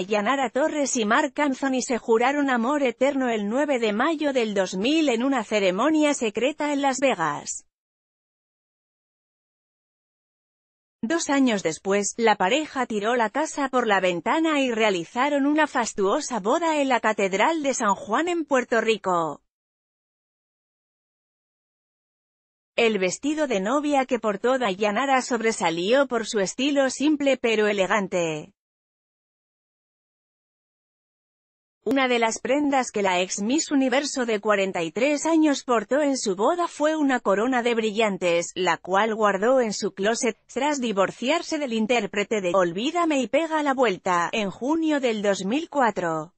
a Torres y Mark Anthony se juraron amor eterno el 9 de mayo del 2000 en una ceremonia secreta en Las Vegas. Dos años después, la pareja tiró la casa por la ventana y realizaron una fastuosa boda en la Catedral de San Juan en Puerto Rico. El vestido de novia que portó Dayanara sobresalió por su estilo simple pero elegante. Una de las prendas que la ex Miss Universo de 43 años portó en su boda fue una corona de brillantes, la cual guardó en su closet, tras divorciarse del intérprete de Olvídame y pega la vuelta, en junio del 2004.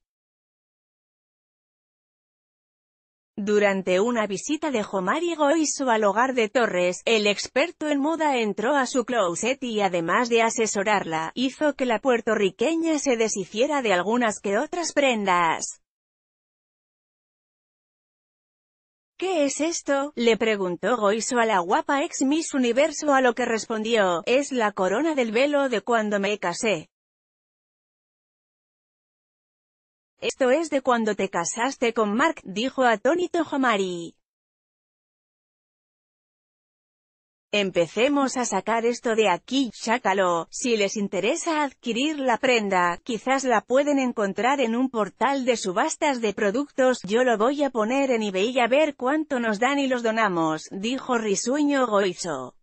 Durante una visita de Jomari Goiso al hogar de Torres, el experto en moda entró a su closet y además de asesorarla, hizo que la puertorriqueña se deshiciera de algunas que otras prendas. ¿Qué es esto? Le preguntó Goiso a la guapa ex Miss Universo a lo que respondió, es la corona del velo de cuando me casé. Esto es de cuando te casaste con Mark, dijo atónito Jomari Empecemos a sacar esto de aquí, sácalo, si les interesa adquirir la prenda, quizás la pueden encontrar en un portal de subastas de productos, yo lo voy a poner en eBay a ver cuánto nos dan y los donamos, dijo risueño Goizo.